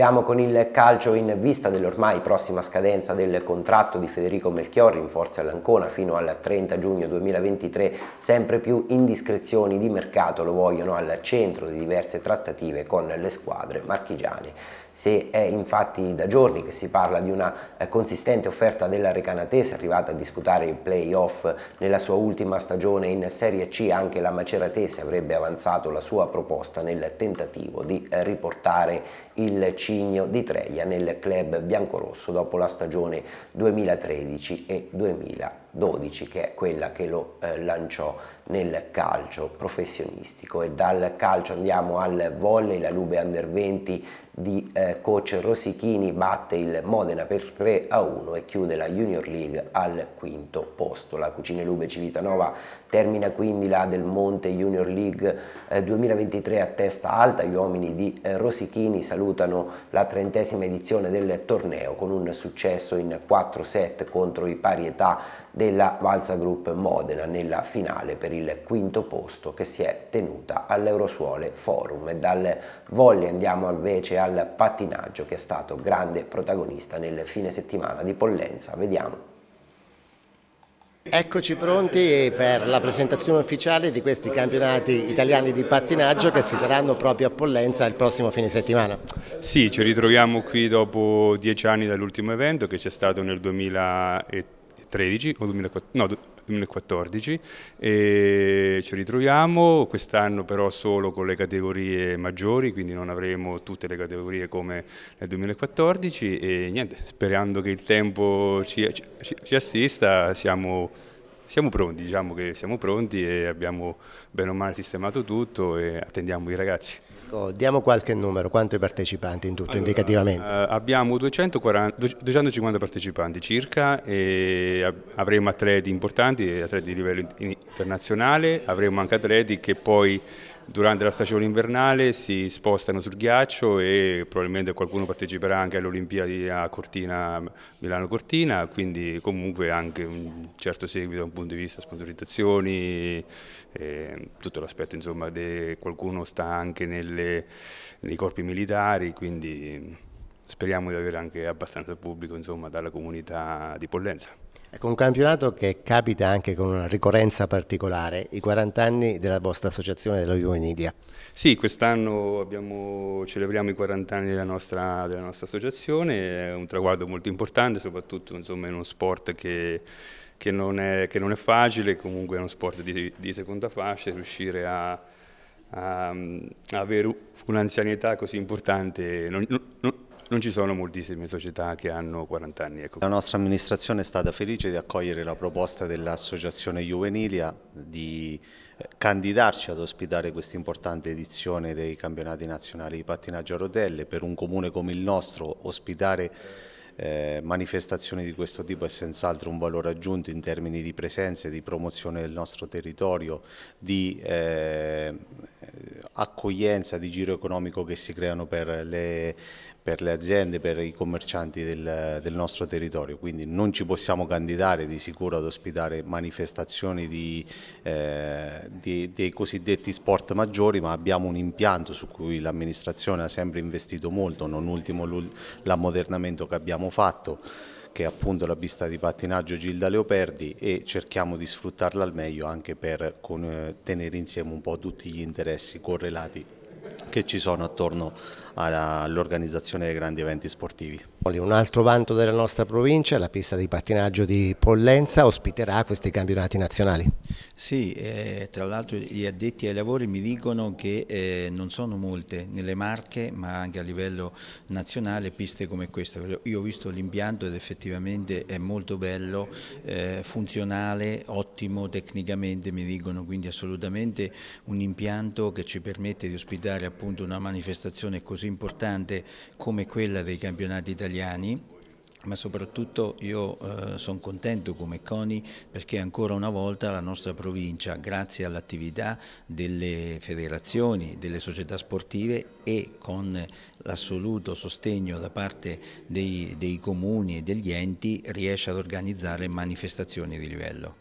Apriamo con il calcio in vista dell'ormai prossima scadenza del contratto di Federico Melchiorri in forza all'Ancona fino al 30 giugno 2023. Sempre più indiscrezioni di mercato lo vogliono al centro di diverse trattative con le squadre marchigiane. Se è infatti da giorni che si parla di una eh, consistente offerta della Recanatese arrivata a disputare il playoff nella sua ultima stagione in Serie C, anche la Maceratese avrebbe avanzato la sua proposta nel tentativo di eh, riportare il Cigno di Treia nel club biancorosso dopo la stagione 2013 e 2014. 12 che è quella che lo eh, lanciò nel calcio professionistico e dal calcio andiamo al volley, la Lube Under 20 di eh, coach Rosichini batte il Modena per 3 a 1 e chiude la Junior League al quinto posto. La Cucine Lube Civitanova termina quindi la Del Monte Junior League eh, 2023 a testa alta. Gli uomini di eh, Rosichini salutano la trentesima edizione del torneo con un successo in 4 set contro i pari età della Valsa Group Modena nella finale per il quinto posto che si è tenuta all'Eurosuole Forum e dal volley andiamo invece al pattinaggio che è stato grande protagonista nel fine settimana di Pollenza, vediamo. Eccoci pronti per la presentazione ufficiale di questi campionati italiani di pattinaggio che si terranno proprio a Pollenza il prossimo fine settimana. Sì, ci ritroviamo qui dopo dieci anni dall'ultimo evento che c'è stato nel 2013 2013 o 2014, no, 2014 e ci ritroviamo, quest'anno però solo con le categorie maggiori, quindi non avremo tutte le categorie come nel 2014 e niente, sperando che il tempo ci, ci, ci assista siamo, siamo, pronti, diciamo che siamo pronti e abbiamo bene o male sistemato tutto e attendiamo i ragazzi. Francesco, diamo qualche numero, quanto i partecipanti in tutto, allora, indicativamente? Eh, abbiamo 240, 250 partecipanti circa, e avremo atleti importanti, atleti di livello internazionale, avremo anche atleti che poi durante la stagione invernale si spostano sul ghiaccio e probabilmente qualcuno parteciperà anche alle Olimpiadi a Cortina, Milano-Cortina, quindi comunque anche un certo seguito da un punto di vista sponsorizzazioni, eh, tutto l'aspetto insomma de, qualcuno sta anche nelle, nei corpi militari, quindi speriamo di avere anche abbastanza pubblico insomma, dalla comunità di Pollenza. Ecco, un campionato che capita anche con una ricorrenza particolare, i 40 anni della vostra associazione della Juvenilia. Sì, quest'anno celebriamo i 40 anni della nostra, della nostra, associazione, è un traguardo molto importante, soprattutto insomma, in uno sport che, che, non è, che, non è, facile, comunque è uno sport di, di seconda fascia, riuscire a, a, a avere un'anzianità così importante non, non, non ci sono moltissime società che hanno 40 anni. Ecco. La nostra amministrazione è stata felice di accogliere la proposta dell'Associazione Juvenilia di eh, candidarci ad ospitare questa importante edizione dei campionati nazionali di pattinaggio a rotelle. Per un comune come il nostro ospitare eh, manifestazioni di questo tipo è senz'altro un valore aggiunto in termini di presenze, di promozione del nostro territorio, di eh, accoglienza, di giro economico che si creano per le per le aziende, per i commercianti del, del, nostro territorio, quindi non ci possiamo candidare di sicuro ad ospitare manifestazioni di, eh, di, dei cosiddetti sport maggiori, ma abbiamo un impianto su cui l'amministrazione ha sempre investito molto, non ultimo l'ammodernamento che abbiamo fatto che è appunto la pista di pattinaggio Gilda Leoperdi e cerchiamo di sfruttarla al meglio anche per con, eh, tenere insieme un po' tutti gli interessi correlati che ci sono attorno all'organizzazione dei grandi eventi sportivi. Un altro vanto della nostra provincia la pista di pattinaggio di Pollenza, ospiterà questi campionati nazionali. Sì, eh, tra l'altro gli addetti ai lavori mi dicono che eh, non sono molte nelle Marche ma anche a livello nazionale piste come questa. Io ho visto l'impianto ed effettivamente è molto bello, eh, funzionale, ottimo tecnicamente mi dicono, quindi assolutamente un impianto che ci permette di ospitare appunto una manifestazione così così importante come quella dei campionati italiani ma soprattutto io eh, sono contento come CONI perché ancora una volta la nostra provincia, grazie all'attività delle federazioni, delle società sportive e con l'assoluto sostegno da parte dei, dei comuni e degli enti, riesce ad organizzare manifestazioni di livello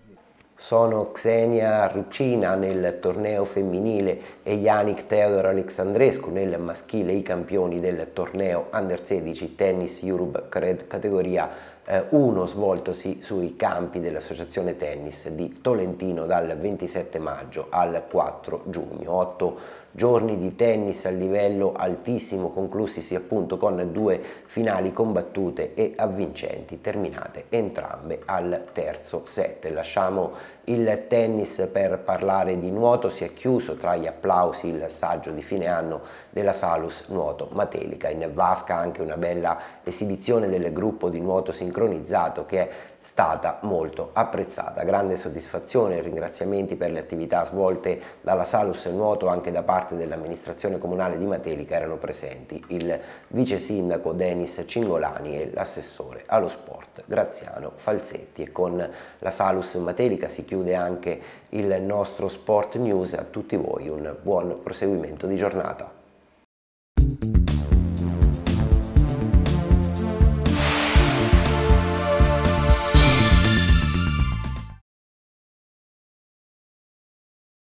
sono Xenia Ruccina nel torneo femminile e Yannick Teodor Alexandrescu nel maschile, i campioni del torneo Under 16 Tennis Europe categoria eh, uno svoltosi sui campi dell'Associazione Tennis di Tolentino dal 27 maggio al 4 giugno. Otto giorni di tennis a livello altissimo conclusisi appunto con due finali combattute e avvincenti terminate entrambe al terzo set. Lasciamo il tennis per parlare di nuoto, si è chiuso tra gli applausi il saggio di fine anno della Salus Nuoto Matelica. In vasca anche una bella esibizione del gruppo di nuoto sincronico sincronizzato che è stata molto apprezzata. Grande soddisfazione, e ringraziamenti per le attività svolte dalla Salus Nuoto anche da parte dell'amministrazione comunale di Matelica erano presenti il vice sindaco Denis Cingolani e l'assessore allo sport Graziano Falsetti e con la Salus Matelica si chiude anche il nostro Sport News. A tutti voi un buon proseguimento di giornata.